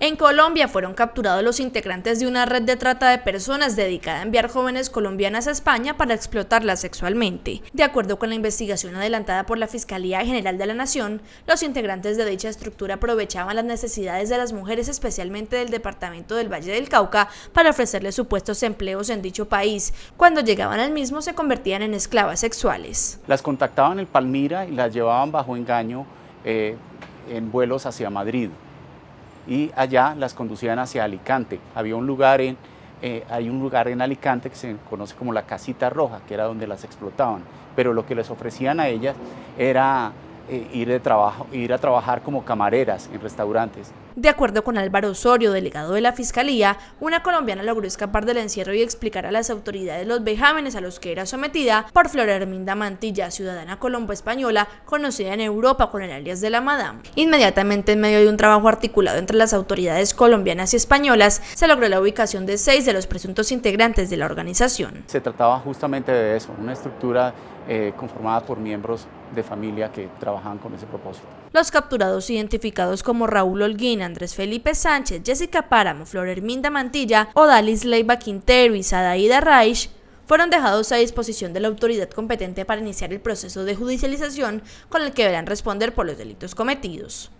En Colombia fueron capturados los integrantes de una red de trata de personas dedicada a enviar jóvenes colombianas a España para explotarlas sexualmente. De acuerdo con la investigación adelantada por la Fiscalía General de la Nación, los integrantes de dicha estructura aprovechaban las necesidades de las mujeres, especialmente del departamento del Valle del Cauca, para ofrecerles supuestos empleos en dicho país. Cuando llegaban al mismo se convertían en esclavas sexuales. Las contactaban en Palmira y las llevaban bajo engaño eh, en vuelos hacia Madrid y allá las conducían hacia Alicante. Había un lugar en, eh, hay un lugar en Alicante que se conoce como la Casita Roja, que era donde las explotaban, pero lo que les ofrecían a ellas era eh, ir, de trabajo, ir a trabajar como camareras en restaurantes. De acuerdo con Álvaro Osorio, delegado de la Fiscalía, una colombiana logró escapar del encierro y explicar a las autoridades los vejámenes a los que era sometida por Flor Herminda Mantilla, ciudadana colombo-española, conocida en Europa con el alias de la Madame. Inmediatamente, en medio de un trabajo articulado entre las autoridades colombianas y españolas, se logró la ubicación de seis de los presuntos integrantes de la organización. Se trataba justamente de eso, una estructura eh, conformada por miembros de familia que trabajaban con ese propósito. Los capturados identificados como Raúl Holguín, Andrés Felipe Sánchez, Jessica Páramo, Flor Herminda Mantilla, Odalis Leiva Quintero y Sadaida Reich fueron dejados a disposición de la autoridad competente para iniciar el proceso de judicialización con el que deberán responder por los delitos cometidos.